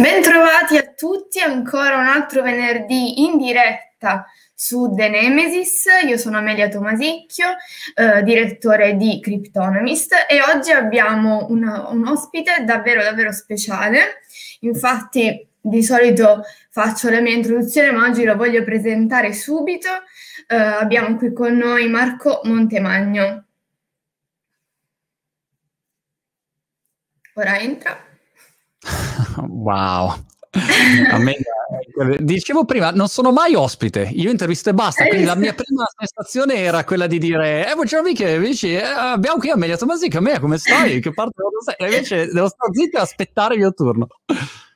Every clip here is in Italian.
Bentrovati a tutti, ancora un altro venerdì in diretta su The Nemesis. Io sono Amelia Tomasicchio, eh, direttore di Cryptonomist e oggi abbiamo una, un ospite davvero davvero speciale. Infatti di solito faccio la mia introduzione, ma oggi lo voglio presentare subito. Eh, abbiamo qui con noi Marco Montemagno. Ora entra. Wow. A me, dicevo prima, non sono mai ospite, io intervisto e basta, quindi la mia prima sensazione era quella di dire, eh, buongiorno Michele, amici, eh, abbiamo qui Amelia Tomasic, Amelia come stai? Che parte E invece devo stare zitto e aspettare il mio turno.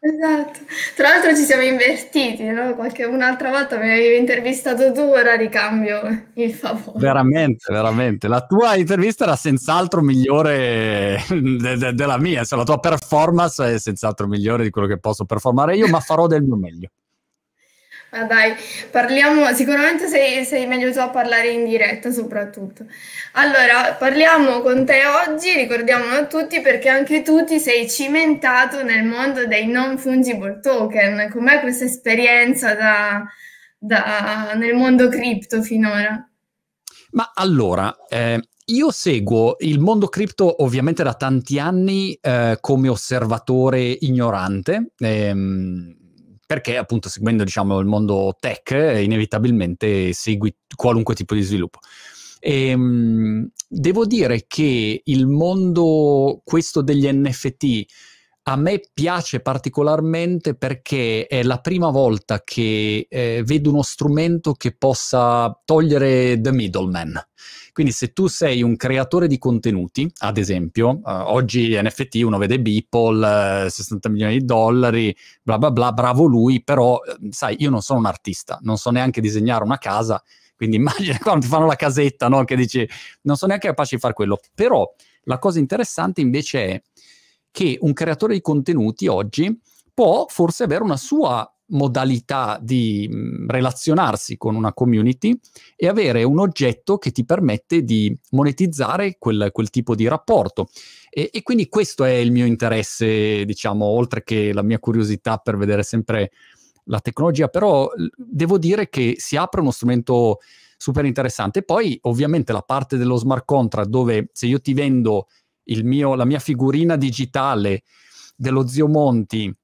Esatto, tra l'altro ci siamo invertiti, no? Qualche un'altra volta mi avevi intervistato tu, ora ricambio il favore. Veramente, veramente. La tua intervista era senz'altro migliore eh, de- de- della mia, cioè, la tua performance è senz'altro migliore di quello che posso performare io, ma farò del mio meglio. Ah, dai, parliamo, sicuramente sei, sei meglio tu a parlare in diretta soprattutto. Allora, parliamo con te oggi, ricordiamolo a tutti perché anche tu ti sei cimentato nel mondo dei non fungible token. Com'è questa esperienza da, da, nel mondo cripto finora? Ma allora, eh, io seguo il mondo cripto ovviamente da tanti anni eh, come osservatore ignorante. Ehm, perché appunto seguendo diciamo, il mondo tech inevitabilmente segui qualunque tipo di sviluppo. E, ehm, devo dire che il mondo questo degli NFT a me piace particolarmente perché è la prima volta che eh, vedo uno strumento che possa togliere the middleman. Quindi se tu sei un creatore di contenuti, ad esempio, uh, oggi NFT uno vede Beeple, uh, eh, 60 milioni di dollari, bla bla bla, bravo lui, però eh, sai, io non sono un artista, non so neanche disegnare una casa, quindi immagina quando ti fanno la casetta, no? Che dici, non sono neanche capace di fare quello. Però la cosa interessante invece è che un creatore di contenuti oggi può forse avere una sua modalità di mm, relazionarsi con una community e avere un oggetto che ti permette di monetizzare quel, quel tipo di rapporto. E, e, quindi questo è il mio interesse, diciamo, oltre che la mia curiosità per vedere sempre la tecnologia, però devo dire che si apre uno strumento super interessante. Poi ovviamente la parte dello smart contract dove se io ti vendo mio, la mia figurina digitale dello zio Monti,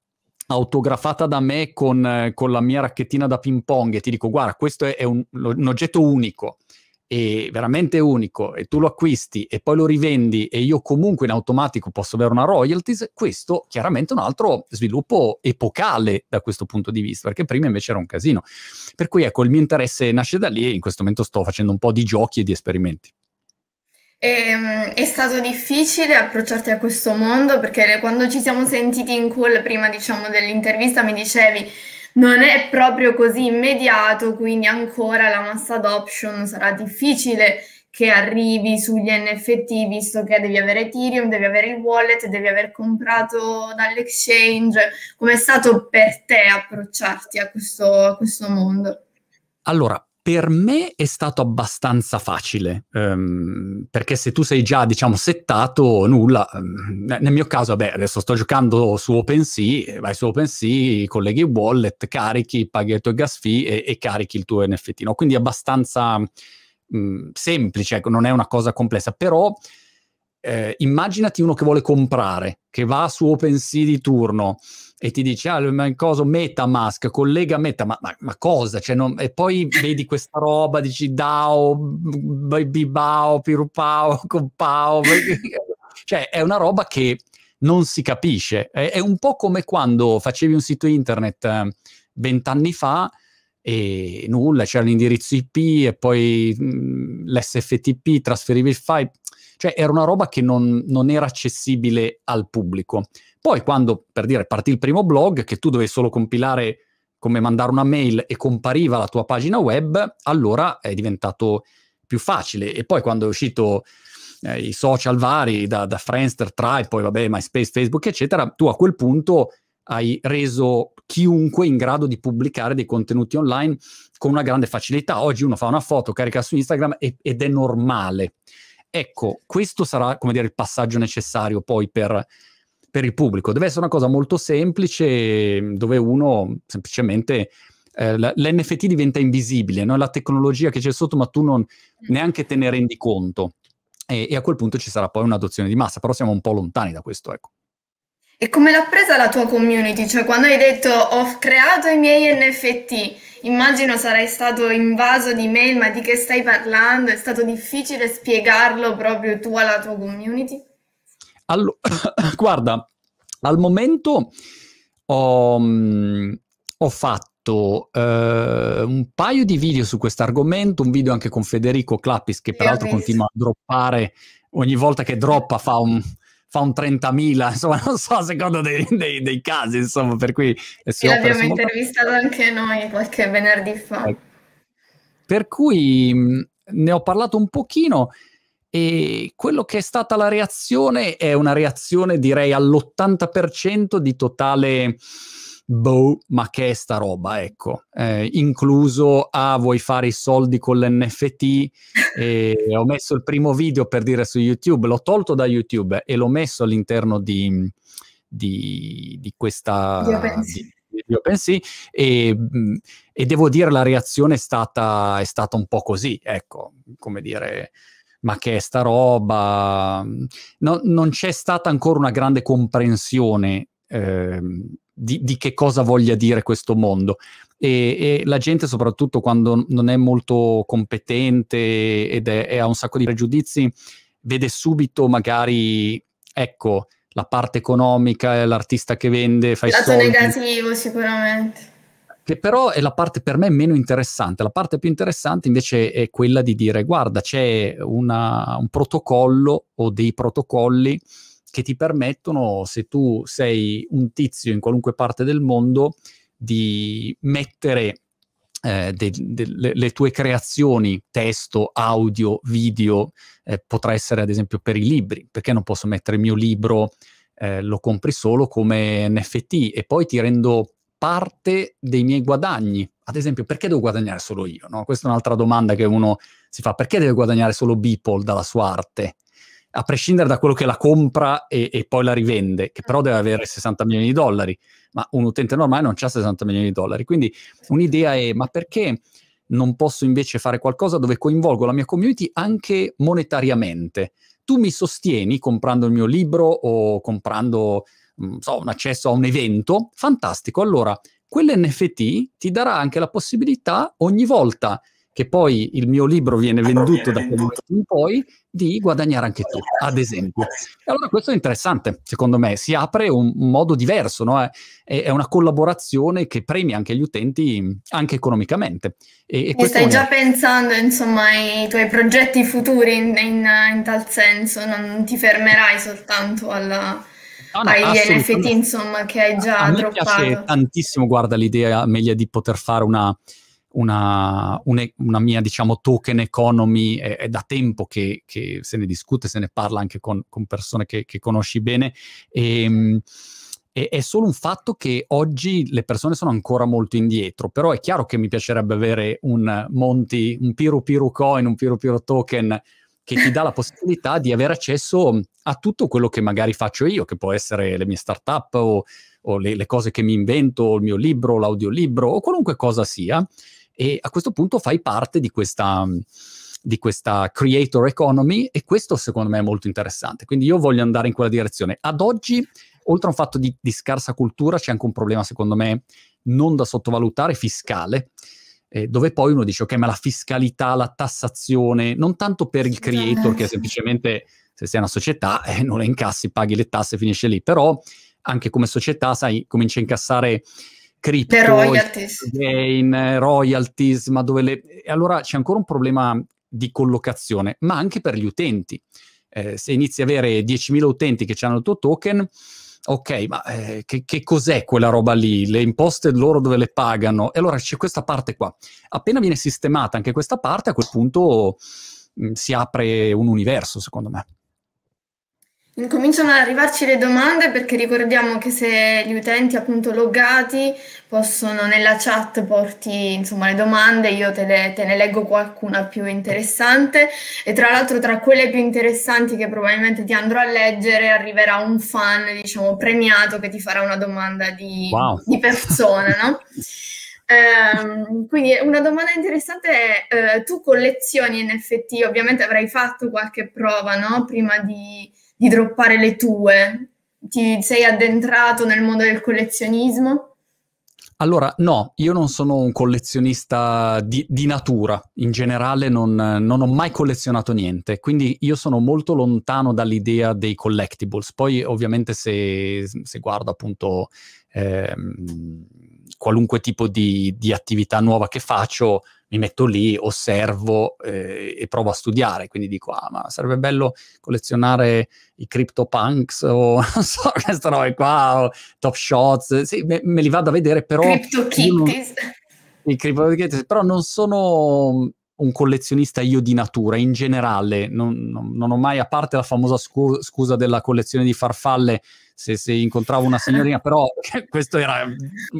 autografata da me con, eh, con la mia racchettina da ping pong e ti dico guarda questo è, un, un oggetto unico e veramente unico e tu lo acquisti e poi lo rivendi e io comunque in automatico posso avere una royalties, questo chiaramente è un altro sviluppo epocale da questo punto di vista, perché prima invece era un casino. Per cui ecco, il mio interesse nasce da lì e in questo momento sto facendo un po' di giochi e di esperimenti. Ehm, è stato difficile approcciarti a questo mondo perché quando ci siamo sentiti in call prima, diciamo, dell'intervista mi dicevi non è proprio così immediato, quindi ancora la massa adoption sarà difficile che arrivi sugli NFT visto che devi avere Ethereum, devi avere il wallet, devi aver comprato dall'exchange. Com'è stato per te approcciarti a questo, a questo mondo? Allora, per me è stato abbastanza facile, um, perché se tu sei già, diciamo, settato, nulla. Ehm, nel mio caso, beh, adesso sto giocando su OpenSea, eh, vai su OpenSea, colleghi wallet, carichi, paghi il tuo gas fee e, e carichi il tuo NFT, no? Quindi abbastanza um, semplice, ecco, non è una cosa complessa, però... Eh, immaginati uno che vuole comprare, che va su OpenSea di turno, e ti dice, ah, ma cosa, Metamask, collega Metamask, ma, ma cosa? Cioè, non... E poi vedi questa roba, dici DAO, Bibao, Pirupao, Compao, cioè è una roba che non si capisce. È, è, un po' come quando facevi un sito internet eh, vent'anni eh, fa e nulla, c'era l'indirizzo IP e poi mh, mm, l'SFTP, trasferivi il file, cioè era una roba che non, non era accessibile al pubblico. Poi quando, per dire, partì il primo blog, che tu dovevi solo compilare come mandare una mail e compariva la tua pagina web, allora è diventato più facile. E poi quando è uscito eh, i social vari, da, da Friendster, Tribe, poi vabbè, MySpace, Facebook, eccetera, tu a quel punto hai reso chiunque in grado di pubblicare dei contenuti online con una grande facilità. Oggi uno fa una foto, carica su Instagram e, ed è normale. Ecco, questo sarà, come dire, il passaggio necessario poi per, per il pubblico. Deve essere una cosa molto semplice dove uno semplicemente... Eh, L'NFT diventa invisibile, no? la tecnologia che c'è sotto, ma tu non mm. neanche te ne rendi conto. E, e, a quel punto ci sarà poi un'adozione di massa, però siamo un po' lontani da questo, ecco. E come l'ha presa la tua community? Cioè, quando hai detto ho creato i miei NFT, immagino sarai stato invaso di mail, ma di che stai parlando? È stato difficile spiegarlo proprio tu alla tua community? Allora, guarda, al momento ho, mm, ho fatto eh, un paio di video su questo argomento, un video anche con Federico Clappis, che peraltro continua a droppare ogni volta che droppa fa un, fa un 30.000, insomma, non so, secondo dei, dei, dei casi, insomma, per cui... Sì, l'abbiamo intervistato molto... anche noi qualche venerdì fa. Eh, per cui ne ho parlato un pochino e quello che è stata la reazione è una reazione direi all'80% di totale boh, ma che è sta roba, ecco. Eh, incluso, ah, vuoi fare i soldi con l'NFT? E ho messo il primo video per dire su YouTube, l'ho tolto da YouTube e l'ho messo all'interno di, di, di questa... Di di OpenSea e, mm, e devo dire la reazione è stata, è stata un po' così, ecco, come dire, ma che è sta roba? No, non c'è stata ancora una grande comprensione Ehm, di, di, che cosa voglia dire questo mondo. E, e, la gente, soprattutto quando non è molto competente ed è, è, ha un sacco di pregiudizi, vede subito magari, ecco, la parte economica, è eh, l'artista che vende, fa il lato soldi. negativo sicuramente. Che però è la parte per me meno interessante. La parte più interessante invece è quella di dire, guarda, c'è una, un protocollo o dei protocolli che ti permettono, se tu sei un tizio in qualunque parte del mondo, di mettere eh, de, de, de, le tue creazioni, testo, audio, video, eh, potrà essere ad esempio per i libri, perché non posso mettere il mio libro, eh, lo compri solo come NFT e poi ti rendo parte dei miei guadagni. Ad esempio, perché devo guadagnare solo io? No? Questa è un'altra domanda che uno si fa, perché deve guadagnare solo Beeple dalla sua arte? a prescindere da quello che la compra e, e poi la rivende, che però deve certo. avere 60 milioni di dollari, ma un utente normale non ha 60 milioni di dollari. Quindi un'idea è, ma perché non posso invece fare qualcosa dove coinvolgo la mia community anche monetariamente? Tu mi sostieni comprando il mio libro o comprando so, un accesso a un evento, fantastico. Allora, quell'NFT ti darà anche la possibilità ogni volta che poi il mio libro viene venduto da quel momento in poi, di guadagnare anche tu, ad esempio. E allora questo è interessante, secondo me, si apre un, modo diverso, no? è, è, una collaborazione che premia anche gli utenti, anche economicamente. E, e stai già è... pensando, insomma, ai tuoi progetti futuri in, in, in tal senso, non ti fermerai soltanto alla... No, no, agli NFT, insomma, che hai già a, a droppato. Mi piace tantissimo, guarda, l'idea meglio di poter fare una, una, una, mia, diciamo, token economy, è, è da tempo che, che, se ne discute, se ne parla anche con, con persone che, che, conosci bene. E, ehm, e, è solo un fatto che oggi le persone sono ancora molto indietro, però è chiaro che mi piacerebbe avere un Monti, un Piru Piru Coin, un Piru Piru Token che ti dà la possibilità di avere accesso a tutto quello che magari faccio io, che può essere le mie startup o o le, le cose che mi invento, o il mio libro, l'audiolibro, o qualunque cosa sia, e a questo punto fai parte di questa di questa creator economy e questo secondo me è molto interessante. Quindi io voglio andare in quella direzione. Ad oggi, oltre a un fatto di, di scarsa cultura, c'è anche un problema secondo me non da sottovalutare fiscale. Eh, dove poi uno dice ok ma la fiscalità, la tassazione, non tanto per il creator che eh. semplicemente se sei una società eh, non le incassi, paghi le tasse, finisce lì, però anche come società, sai, comincia a incassare cripto, royalties. Gain, royalties, ma dove le... E allora c'è ancora un problema di collocazione, ma anche per gli utenti. Eh, se inizi a avere 10.000 utenti che hanno il tuo token, ok, ma eh, che, che, cos'è quella roba lì? Le imposte loro dove le pagano? E allora c'è questa parte qua. Appena viene sistemata anche questa parte, a quel punto mh, mm, si apre un universo, secondo me. Incominciano ad arrivarci le domande perché ricordiamo che se gli utenti appunto loggati possono nella chat porti insomma le domande, io te, le, te ne leggo qualcuna più interessante e tra l'altro tra quelle più interessanti che probabilmente ti andrò a leggere arriverà un fan diciamo premiato che ti farà una domanda di, wow. di persona, no? Eh, quindi una domanda interessante è, eh, tu collezioni NFT, ovviamente avrai fatto qualche prova, no? Prima di, di droppare le tue? Ti sei addentrato nel mondo del collezionismo? Allora, no, io non sono un collezionista di, di natura, in generale non, non, ho mai collezionato niente, quindi io sono molto lontano dall'idea dei collectibles. Poi ovviamente se, se guardo appunto eh, qualunque tipo di, di attività nuova che faccio, mi metto lì, osservo eh, e provo a studiare. Quindi dico, ah, ma sarebbe bello collezionare i crypto punks o non so, queste robe qua, o Top Shots. Sì, me, me li vado a vedere, però... kitties. I kitties, però non sono un collezionista io di natura, in generale, non, non, non ho mai, a parte la famosa scu- scusa della collezione di farfalle, se, se, incontravo una signorina, però questo era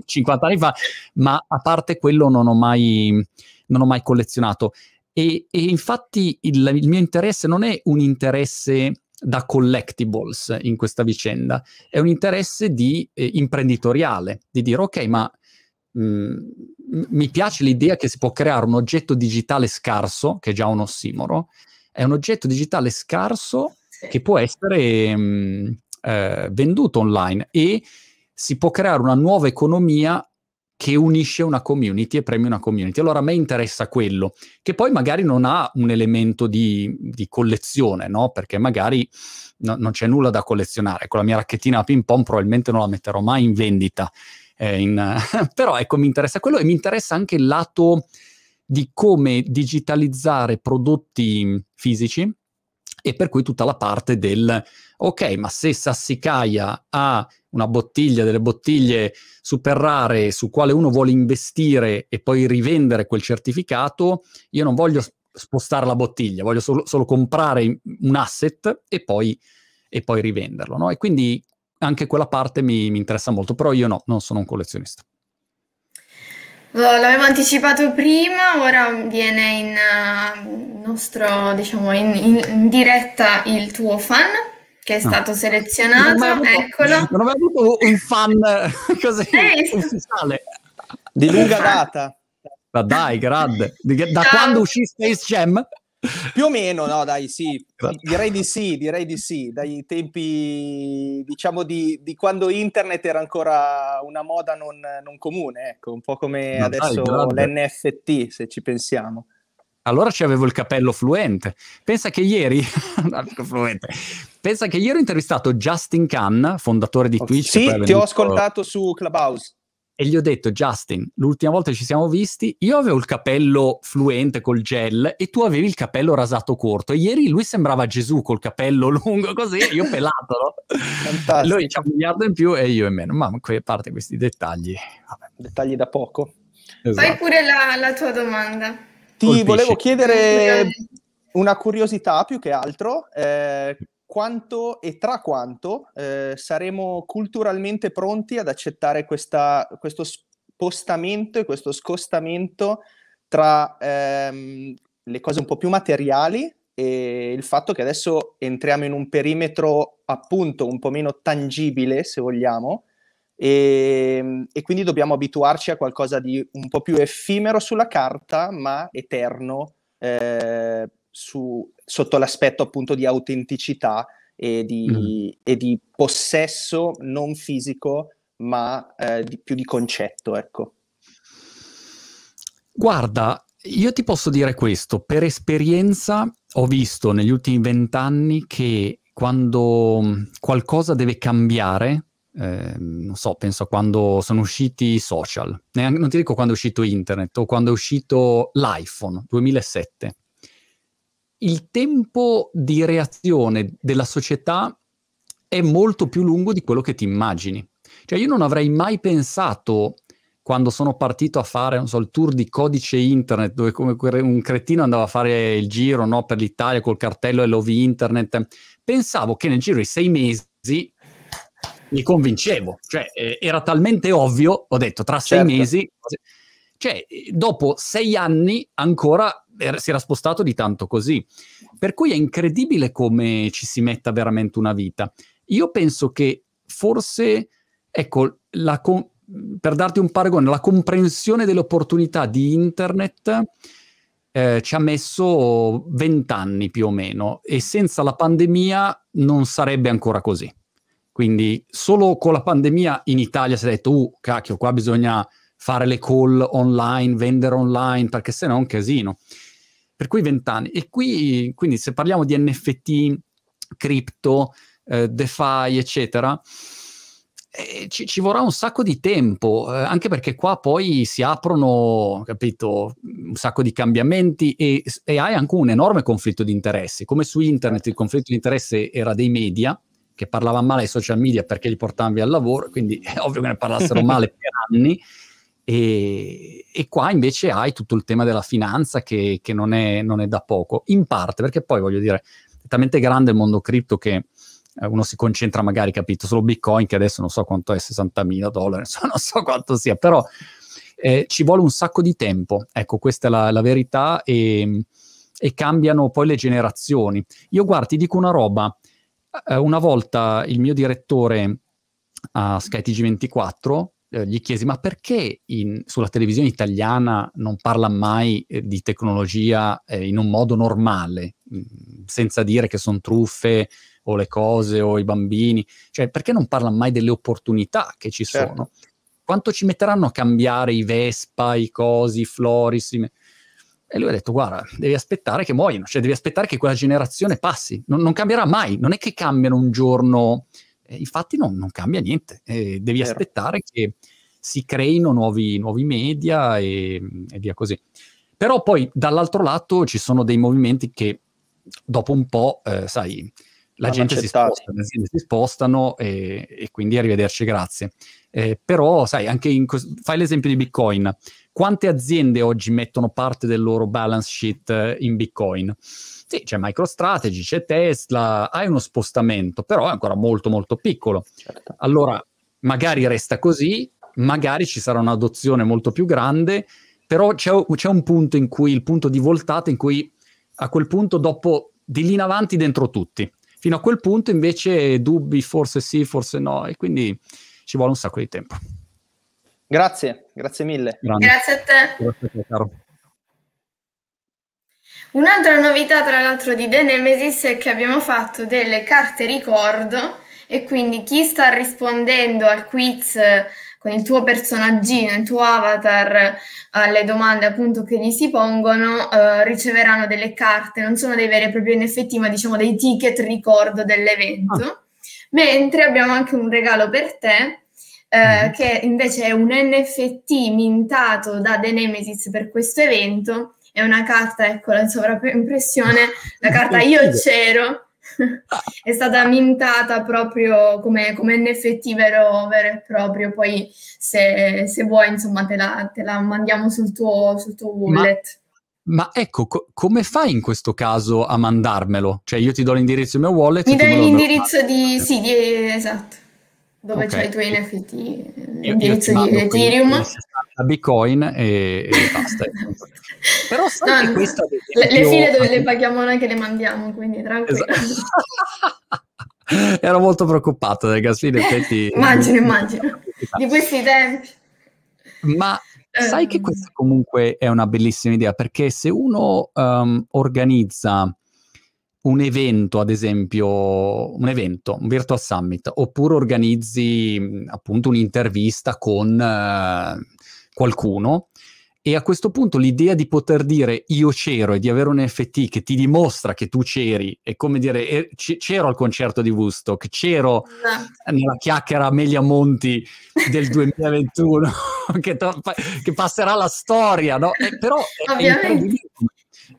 50 anni fa, ma a parte quello non ho mai non ho mai collezionato. E, e infatti il, il mio interesse non è un interesse da collectibles in questa vicenda, è un interesse di, eh, imprenditoriale, di dire ok, ma mh, mm, mi piace l'idea che si può creare un oggetto digitale scarso, che è già un ossimoro, è un oggetto digitale scarso che può essere mh, mm, eh, venduto online e si può creare una nuova economia che unisce una community e premia una community. Allora a me interessa quello, che poi magari non ha un elemento di, di collezione, no? Perché magari no, non c'è nulla da collezionare. Con la mia racchettina a ping pong probabilmente non la metterò mai in vendita. Eh, in, però ecco, mi interessa quello e mi interessa anche il lato di come digitalizzare prodotti fisici e per cui tutta la parte del ok, ma se Sassicaia ha una bottiglia, delle bottiglie super rare su quale uno vuole investire e poi rivendere quel certificato, io non voglio spostare la bottiglia, voglio solo, solo comprare un asset e poi, e poi rivenderlo. No? E quindi anche quella parte mi, mi interessa molto, però io no, non sono un collezionista. L'avevo anticipato prima, ora viene in, uh, nostro, diciamo, in, in, in diretta il tuo fan che è stato no. selezionato, non avuto, eccolo. Non avevo avuto un fan così eh, ufficiale. Di lunga data. Ma dai, grande. Da Ciao. quando uscì Space Jam? Più o meno, no, dai, sì, direi di sì, direi di sì, dai tempi, diciamo, di, di quando internet era ancora una moda non, non comune, ecco, un po' come Ma adesso dai, l'NFT, se ci pensiamo allora ci avevo il capello fluente. Pensa che ieri, fluente. Pensa che ieri ho intervistato Justin Khan, fondatore di Twitch. Sì, ti ho ascoltato su Clubhouse. E gli ho detto, Justin, l'ultima volta ci siamo visti, io avevo il capello fluente col gel e tu avevi il capello rasato corto. E ieri lui sembrava Gesù col capello lungo così, io pelato, no? Fantastico. Lui c'ha un miliardo in più e io in meno. Ma a parte questi dettagli. Vabbè. Dettagli da poco. Esatto. Fai pure la, la tua domanda. Ti Colpisci. volevo chiedere eh, una curiosità più che altro. Eh, quanto e tra quanto eh, saremo culturalmente pronti ad accettare questa, questo spostamento e questo scostamento tra ehm, le cose un po' più materiali e il fatto che adesso entriamo in un perimetro appunto un po' meno tangibile, se vogliamo, e, ehm, e, quindi dobbiamo abituarci a qualcosa di un po' più effimero sulla carta, ma eterno eh, su, sotto l'aspetto appunto di autenticità e di, mm. e di possesso non fisico, ma eh, di, più di concetto, ecco. Guarda, io ti posso dire questo, per esperienza ho visto negli ultimi vent'anni che quando qualcosa deve cambiare, eh, non so, penso a quando sono usciti i social, Neanche, eh, non ti dico quando è uscito internet o quando è uscito l'iPhone 2007. Il tempo di reazione della società è molto più lungo di quello che ti immagini. Cioè io non avrei mai pensato quando sono partito a fare, so, il tour di codice internet, dove come un cretino andava a fare il giro no, per l'Italia col cartello e lovi internet, pensavo che nel giro di sei mesi mi convincevo, cioè eh, era talmente ovvio, ho detto tra certo. sei mesi, cioè dopo sei anni ancora era, si era spostato di tanto così, per cui è incredibile come ci si metta veramente una vita. Io penso che forse, ecco, com- per darti un paragone, la comprensione delle opportunità di internet eh, ci ha messo vent'anni più o meno e senza la pandemia non sarebbe ancora così. Quindi solo con la pandemia in Italia si è detto, uh, cacchio, qua bisogna fare le call online, vendere online, perché se no è un casino. Per cui vent'anni. E qui, quindi se parliamo di NFT, cripto, eh, DeFi, eccetera, eh, ci, ci, vorrà un sacco di tempo, eh, anche perché qua poi si aprono, capito, un sacco di cambiamenti e, e hai anche un enorme conflitto di interessi. Come su internet il conflitto di interesse era dei media, che parlava male ai social media perché li portavano via al lavoro, quindi è ovvio che ne parlassero male per anni. E, e, qua invece hai tutto il tema della finanza che, che non, è, non, è, da poco, in parte perché poi voglio dire, è talmente grande il mondo cripto che eh, uno si concentra magari, capito, solo Bitcoin che adesso non so quanto è, 60.000 dollari, non so quanto sia, però eh, ci vuole un sacco di tempo, ecco questa è la, la verità e, ehm, e, cambiano poi le generazioni. Io guardi, ti dico una roba, eh, una volta il mio direttore a SkyTG24 eh, gli chiesi ma perché in, sulla televisione italiana non parla mai eh, di tecnologia eh, in un modo normale, mh, mm, senza dire che sono truffe o le cose o i bambini, cioè perché non parla mai delle opportunità che ci certo. sono? Quanto ci metteranno a cambiare i Vespa, i cosi, i Floris? I... E lui ha detto, guarda, devi aspettare che muoiano, cioè devi aspettare che quella generazione passi, non, non cambierà mai, non è che cambiano un giorno, eh, infatti non, non, cambia niente, eh, devi Vero. aspettare che si creino nuovi, nuovi media e, e, via così. Però poi dall'altro lato ci sono dei movimenti che dopo un po', eh, sai, la gente si sposta, le aziende si spostano e, e quindi arrivederci, grazie. Eh, però, sai, anche in, fai l'esempio di Bitcoin. Quante aziende oggi mettono parte del loro balance sheet eh, in Bitcoin? Sì, c'è MicroStrategy, c'è Tesla, hai uno spostamento, però è ancora molto molto piccolo. Certo. Allora, magari resta così, magari ci sarà un'adozione molto più grande, però c'è, c'è un punto in cui, il punto di voltata in cui a quel punto dopo di lì in avanti dentro tutti Fino a quel punto invece dubbi, forse sì, forse no, e quindi ci vuole un sacco di tempo. Grazie, grazie mille. Grande. Grazie a te. Grazie a te caro. Un'altra novità, tra l'altro, di The Nemesis è che abbiamo fatto delle carte ricordo e quindi chi sta rispondendo al quiz con il tuo personaggino, il tuo avatar, alle eh, domande appunto che gli si pongono, eh, riceveranno delle carte, non sono dei veri e propri NFT, ma diciamo dei ticket ricordo dell'evento. Ah. Mentre abbiamo anche un regalo per te, eh, mm-hmm. che invece è un NFT mintato da The Nemesis per questo evento. È una carta, ecco la sovraimpressione, la ah, carta Io c'ero è stata mintata proprio come, come NFT vero, vero, e proprio. Poi se, se vuoi, insomma, te la, te la, mandiamo sul tuo, sul tuo wallet. Ma, ma ecco, co- come fai in questo caso a mandarmelo? Cioè, io ti do l'indirizzo del mio wallet. Mi dai l'indirizzo di... Sì, di... esatto dove okay. c'hai i tuoi NFT, l'indirizzo eh, di Ethereum. La Bitcoin e, e basta. Però sai no, questa... Le, le file dove le paghiamo noi che le mandiamo, quindi tranquillo. Esatto. Ero molto preoccupato del gas, effetti... immagino, immagino, di questi tempi. Ma sai um. che ehm. questa comunque è una bellissima idea, perché se uno um, organizza un evento, ad esempio, un evento, un Virtua Summit, oppure organizzi appunto un'intervista con eh, qualcuno. E a questo punto l'idea di poter dire io c'ero e di avere un NFT che ti dimostra che tu c'eri, è come dire eh, c- c'ero al concerto di Woodstock, c'ero no. nella chiacchiera Amelia Monti del 2021, che, to- che, passerà la storia, no? Eh, però è, è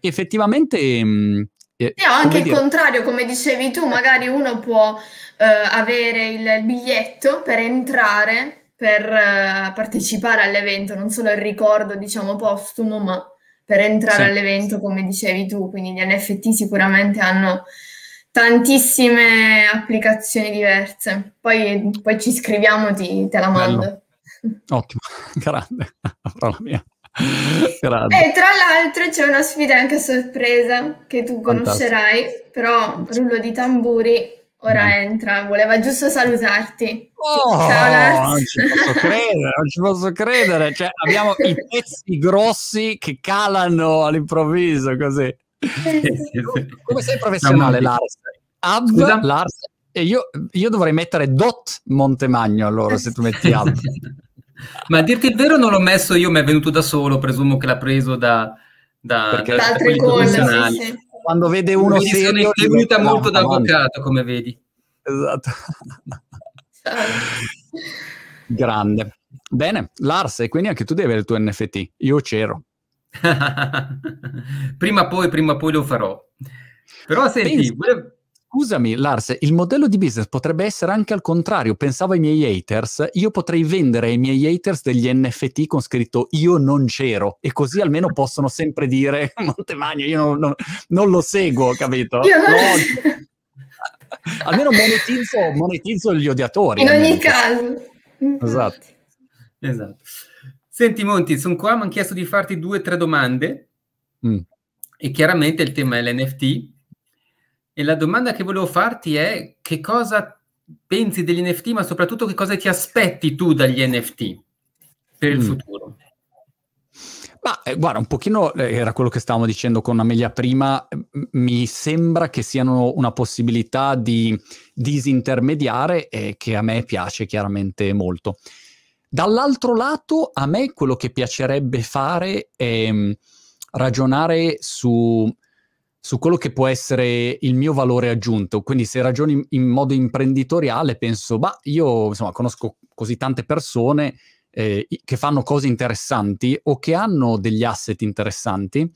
effettivamente mh, e, eh, anche dire... il contrario, come dicevi tu, magari uno può eh, avere il biglietto per entrare, per eh, partecipare all'evento, non solo il ricordo, diciamo, postumo, ma per entrare sì. all'evento, come dicevi tu. Quindi gli NFT sicuramente hanno tantissime applicazioni diverse. Poi, poi ci scriviamo, ti, te la mando. Ottimo, grande, parola mia. E tra l'altro c'è una sfida anche a sorpresa che tu conoscerai, Fantastico. però rullo di tamburi ora no. Mm. entra, voleva giusto salutarti. Oh, Ciao Lars. Non ci posso credere, non ci posso credere. Cioè, abbiamo i pezzi grossi che calano all'improvviso così. Eh, Come sei professionale Lars? Ab, Scusa? Lars. E io, io dovrei mettere Dot Montemagno allora se tu metti Ab. Ma a dirti il vero non l'ho messo io, mi è venuto da solo, presumo che l'ha preso da, da, da, da altre cose. Sì, sì. Quando vede uno Mi Mi è venuta no, molto no, da avvocato, come vedi. Esatto. Certo. Grande. Bene, Lars, e quindi anche tu devi avere il tuo NFT. Io c'ero. prima o poi, prima poi lo farò. Però senti, Penso... volevo Scusami, Lars, il modello di business potrebbe essere anche al contrario. Pensavo ai miei haters, io potrei vendere ai miei haters degli NFT con scritto io non c'ero e così almeno possono sempre dire Montemagno, io non, non, non lo seguo, capito? Io non... almeno monetizzo, monetizzo, gli odiatori. In ogni caso. Mm-hmm. Esatto. esatto. Senti Monti, sono qua, mi hanno chiesto di farti due o tre domande. Mm. E chiaramente il tema è l'NFT e la domanda che volevo farti è che cosa pensi degli NFT, ma soprattutto che cosa ti aspetti tu dagli NFT per il mm. futuro? Ma eh, guarda, un pochino eh, era quello che stavamo dicendo con Amelia prima, mi sembra che siano una possibilità di disintermediare e che a me piace chiaramente molto. Dall'altro lato, a me quello che piacerebbe fare è mm, ragionare su su quello che può essere il mio valore aggiunto. Quindi se ragioni in modo imprenditoriale penso, bah, io insomma conosco così tante persone eh, che fanno cose interessanti o che hanno degli asset interessanti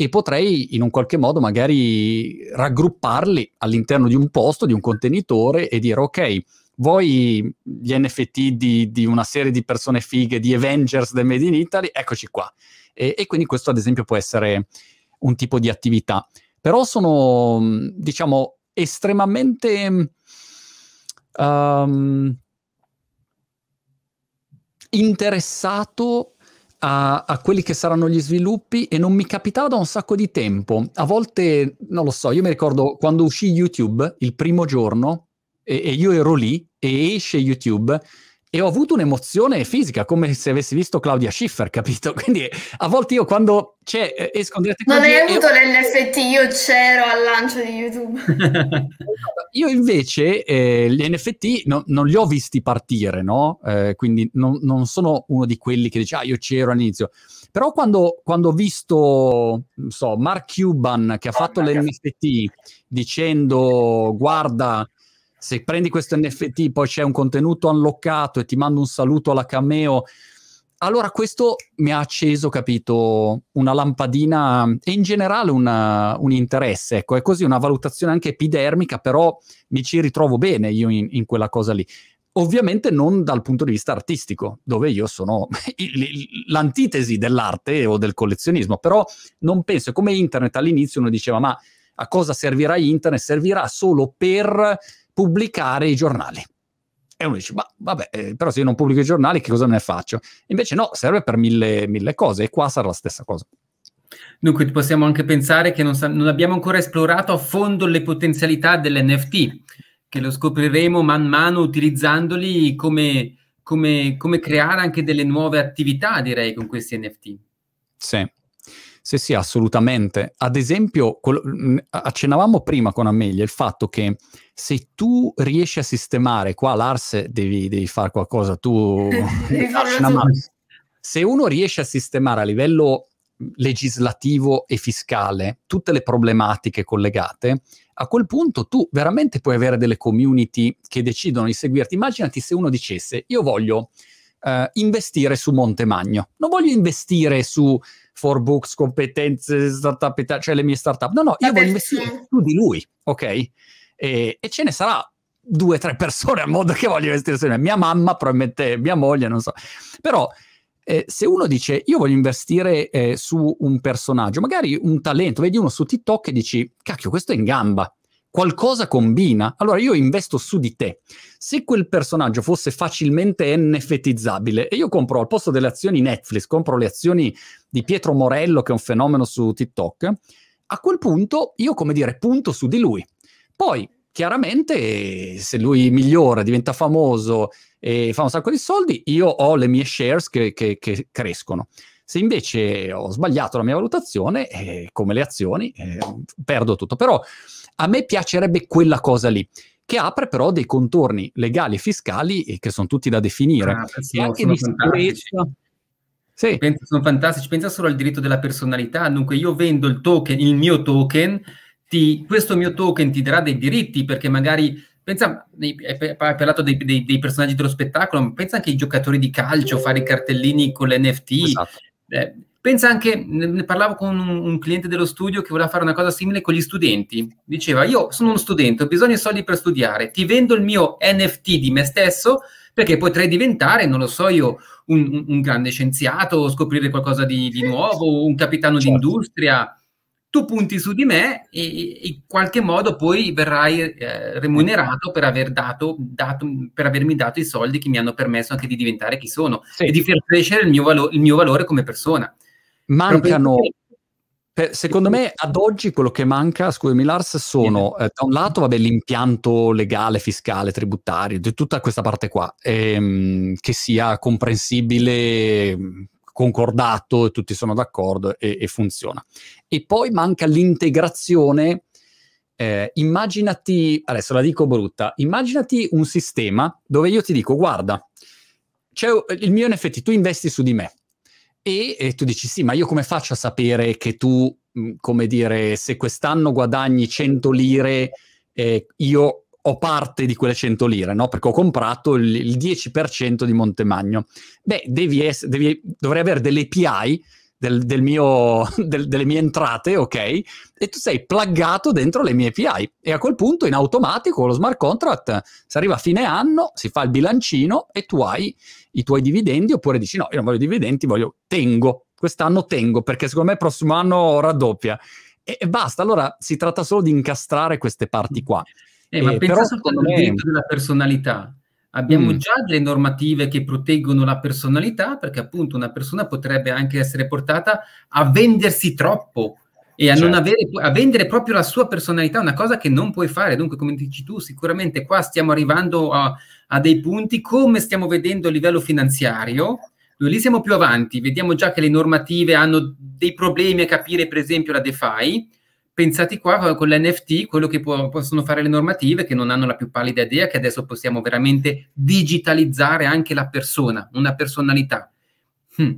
e potrei in un qualche modo magari raggrupparli all'interno di un posto, di un contenitore e dire ok, voi gli NFT di, di una serie di persone fighe, di Avengers del Made in Italy, eccoci qua. E, e quindi questo ad esempio può essere un tipo di attività. Però sono, mm, diciamo, estremamente... Um, interessato a, a, quelli che saranno gli sviluppi e non mi capitava da un sacco di tempo. A volte, non lo so, io mi ricordo quando uscì YouTube il primo giorno e, e io ero lì e esce YouTube e ho avuto un'emozione fisica, come se avessi visto Claudia Schiffer, capito? Quindi a volte io quando c'è, eh, escono delle Non hai avuto io... l'NFT, io c'ero al lancio di YouTube. io invece eh, gli NFT no, non li ho visti partire, no? Eh, quindi non, non, sono uno di quelli che dice, ah, io c'ero all'inizio. Però quando, quando ho visto, non so, Mark Cuban che ha fatto oh, l'NFT dicendo, guarda, se prendi questo NFT poi c'è un contenuto unloccato e ti mando un saluto alla cameo, allora questo mi ha acceso, capito, una lampadina e in generale una, un interesse, ecco, è così una valutazione anche epidermica, però mi ci ritrovo bene io in, in quella cosa lì. Ovviamente non dal punto di vista artistico, dove io sono l'antitesi dell'arte o del collezionismo, però non penso, come internet all'inizio uno diceva, ma a cosa servirà internet? Servirà solo per pubblicare i giornali. E uno dice, ma vabbè, eh, però se io non pubblico i giornali, che cosa ne faccio? Invece no, serve per mille, mille cose e qua sarà la stessa cosa. Dunque, possiamo anche pensare che non, sa- non abbiamo ancora esplorato a fondo le potenzialità dell'NFT, che lo scopriremo man mano utilizzandoli come, come, come creare anche delle nuove attività, direi, con questi NFT. Sì, sì, sì, assolutamente. Ad esempio, mm, accennavamo prima con Amelia il fatto che se tu riesci a sistemare qua l'arse, devi, devi fare qualcosa, tu... se uno riesce a sistemare a livello mm, legislativo e fiscale tutte le problematiche collegate, a quel punto tu veramente puoi avere delle community che decidono di seguirti. Immaginati se uno dicesse io voglio eh, investire su Montemagno, non voglio investire su for books, competenze, startup, cioè le mie startup. No, no, io voglio investire su di lui, ok? E, e ce ne sarà due o tre persone al mondo che voglio investire su di me. Mia mamma, probabilmente mia moglie, non so. Però eh, se uno dice io voglio investire eh, su un personaggio, magari un talento, vedi uno su TikTok e dici cacchio questo è in gamba, qualcosa combina. Allora io investo su di te. Se quel personaggio fosse facilmente NFTizzabile e io compro al posto delle azioni Netflix, compro le azioni di Pietro Morello che è un fenomeno su TikTok, a quel punto io come dire punto su di lui. Poi chiaramente se lui migliora, diventa famoso e fa un sacco di soldi, io ho le mie shares che, che, che crescono. Se invece ho sbagliato la mia valutazione, eh, come le azioni, eh, perdo tutto. Però a me piacerebbe quella cosa lì che apre però dei contorni legali e fiscali eh, che sono tutti da definire. Ah, e eh, anche di sicurezza. Sì. Penso sono fantastici, pensa solo al diritto della personalità, dunque io vendo il token, il mio token, ti, questo mio token ti darà dei diritti perché magari, pensa, hai parlato dei, dei, dei, personaggi dello spettacolo, ma pensa anche ai giocatori di calcio, fare i cartellini con l'NFT, esatto. eh, Pensa anche, ne parlavo con un, cliente dello studio che voleva fare una cosa simile con gli studenti. Diceva, io sono uno studente, ho bisogno di soldi per studiare, ti vendo il mio NFT di me stesso perché potrei diventare, non lo so io, un, un grande scienziato, scoprire qualcosa di, di nuovo, un capitano certo. d'industria. Tu punti su di me e, e in qualche modo poi verrai eh, remunerato per, aver dato, dato, per avermi dato i soldi che mi hanno permesso anche di diventare chi sono sì. e di far crescere il mio, valo- il mio valore come persona mancano... secondo me ad oggi quello che manca, scusami Lars, sono eh, da un lato vabbè, l'impianto legale, fiscale, tributario, di tutta questa parte qua, ehm, che sia comprensibile, concordato e tutti sono d'accordo e, e, funziona. E poi manca l'integrazione, eh, immaginati, adesso la dico brutta, immaginati un sistema dove io ti dico guarda, il mio NFT, tu investi su di me e, e, tu dici sì, ma io come faccio a sapere che tu, come dire, se quest'anno guadagni 100 lire, eh, io ho parte di quelle 100 lire, no? Perché ho comprato il, il 10% di Montemagno. Beh, devi, essere, devi dovrei avere delle API del, del mio, del, delle mie entrate, ok? E tu sei pluggato dentro le mie API. E a quel punto, in automatico, lo smart contract si arriva a fine anno, si fa il bilancino e tu hai i tuoi dividendi, oppure dici no, io non voglio dividendi, voglio tengo. Quest'anno tengo, perché secondo me il prossimo anno raddoppia. E, e basta, allora si tratta solo di incastrare queste parti qua. Eh, ma eh, pensa però, soltanto me... della personalità, Abbiamo mm. già delle normative che proteggono la personalità, perché appunto una persona potrebbe anche essere portata a vendersi troppo e a, certo. avere, a vendere proprio la sua personalità, una cosa che non puoi fare. Dunque, come dici tu, sicuramente qua stiamo arrivando a, a dei punti, come stiamo vedendo a livello finanziario, noi lì siamo più avanti, vediamo già che le normative hanno dei problemi a capire, per esempio, la DeFi, pensati qua con l'NFT, quello che può, possono fare le normative che non hanno la più pallida idea che adesso possiamo veramente digitalizzare anche la persona, una personalità. Hm.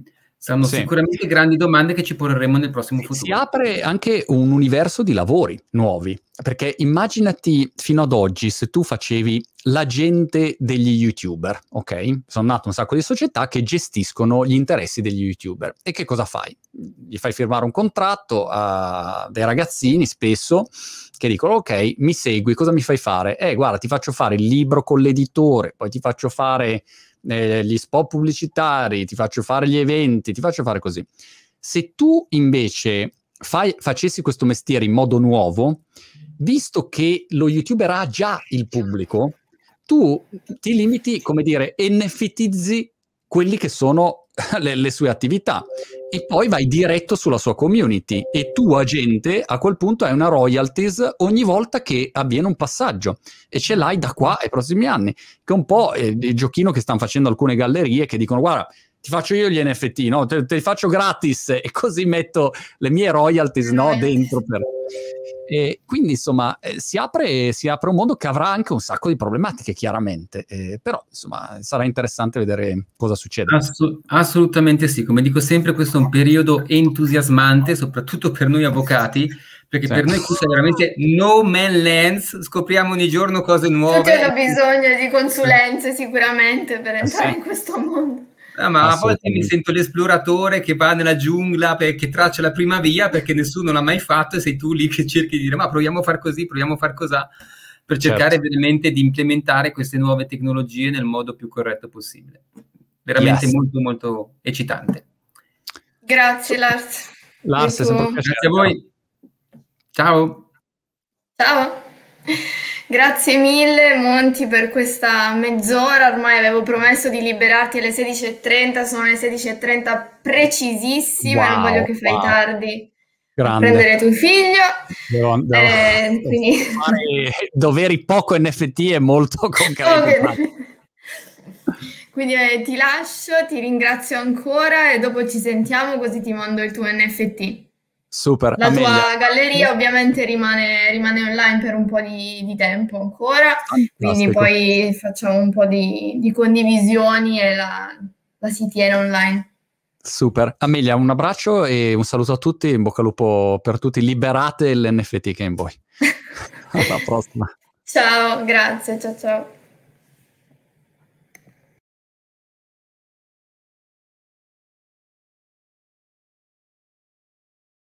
Saranno sì. sicuramente grandi domande che ci porremo nel prossimo futuro. Si apre anche un universo di lavori nuovi, perché immaginati fino ad oggi se tu facevi l'agente degli youtuber, ok? Sono nate un sacco di società che gestiscono gli interessi degli youtuber. E che cosa fai? Gli fai firmare un contratto a dei ragazzini spesso che dicono ok, mi segui, cosa mi fai fare? Eh, guarda, ti faccio fare il libro con l'editore, poi ti faccio fare eh, gli spot pubblicitari, ti faccio fare gli eventi, ti faccio fare così. Se tu invece fai, facessi questo mestiere in modo nuovo, visto che lo youtuber ha già il pubblico, tu ti limiti, come dire, NFTizzi quelli che sono le, le, sue attività e poi vai diretto sulla sua community e tu agente a quel punto hai una royalties ogni volta che avviene un passaggio e ce l'hai da qua ai prossimi anni che è un po' eh, il giochino che stanno facendo alcune gallerie che dicono guarda ti faccio io gli NFT, no? Te, te, li faccio gratis e così metto le mie royalties no, eh. dentro. Per... E quindi insomma eh, si, apre, si apre, un mondo che avrà anche un sacco di problematiche chiaramente, eh, però insomma sarà interessante vedere cosa succede. Assu- assolutamente sì, come dico sempre questo è un periodo entusiasmante soprattutto per noi avvocati perché sì. per noi questo è veramente no man lands, scopriamo ogni giorno cose nuove. C'è bisogno di consulenze sicuramente per entrare sì. in questo mondo. Ah, ma a volte mi sento l'esploratore che va nella giungla perché traccia la prima via perché nessuno l'ha mai fatto e sei tu lì che cerchi di dire ma proviamo a far così, proviamo a far cos'ha per certo. cercare certo. veramente di implementare queste nuove tecnologie nel modo più corretto possibile. Veramente yes. molto molto eccitante. Grazie Lars. Lars, è stato un piacere. Grazie a voi. Ciao. Ciao. Grazie mille Monti per questa mezz'ora, ormai avevo promesso di liberarti alle 16.30, sono le 16.30 precisissime, wow, non voglio che fai wow. tardi. Grande. prendere tuo figlio. Devo, devo, eh, quindi... doveri poco NFT e molto concreti. Okay. quindi eh, ti lascio, ti ringrazio ancora e dopo ci sentiamo così ti mando il tuo NFT. Super. La Amelia. tua galleria ovviamente rimane, rimane, online per un po' di, di tempo ancora, quindi poi facciamo un po' di, di condivisioni e la, la, si tiene online. Super. Amelia, un abbraccio e un saluto a tutti, in bocca al lupo per tutti, liberate l'NFT che è Alla prossima. ciao, grazie, ciao ciao.